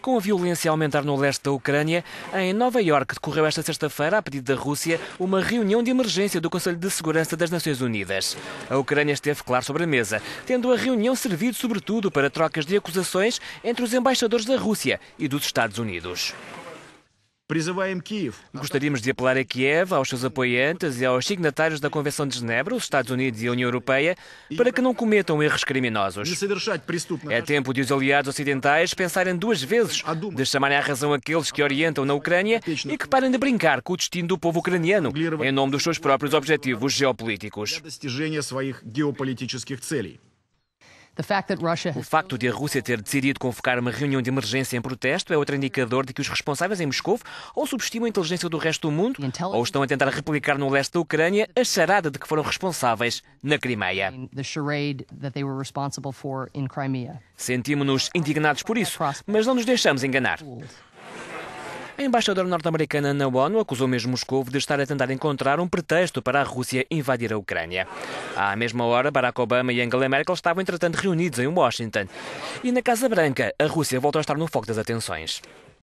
Com a violência a aumentar no leste da Ucrânia, em Nova Iorque decorreu esta sexta-feira, a pedido da Rússia, uma reunião de emergência do Conselho de Segurança das Nações Unidas. A Ucrânia esteve, claro, sobre a mesa, tendo a reunião servido sobretudo para trocas de acusações entre os embaixadores da Rússia e dos Estados Unidos. Gostaríamos de apelar a Kiev, aos seus apoiantes e aos signatários da Convenção de Genebra, os Estados Unidos e a União Europeia, para que não cometam erros criminosos. É tempo de os aliados ocidentais pensarem duas vezes, de chamarem à razão aqueles que orientam na Ucrânia e que parem de brincar com o destino do povo ucraniano, em nome dos seus próprios objetivos geopolíticos. O facto de a Rússia ter decidido convocar uma reunião de emergência em protesto é outro indicador de que os responsáveis em Moscou ou subestimam a inteligência do resto do mundo ou estão a tentar replicar no leste da Ucrânia a charada de que foram responsáveis na Crimeia. Sentimos-nos indignados por isso, mas não nos deixamos enganar embaixadora norte-americana na ONU acusou mesmo Moscou de estar a tentar encontrar um pretexto para a Rússia invadir a Ucrânia. À mesma hora, Barack Obama e Angela Merkel estavam, entretanto, reunidos em Washington. E na Casa Branca, a Rússia voltou a estar no foco das atenções.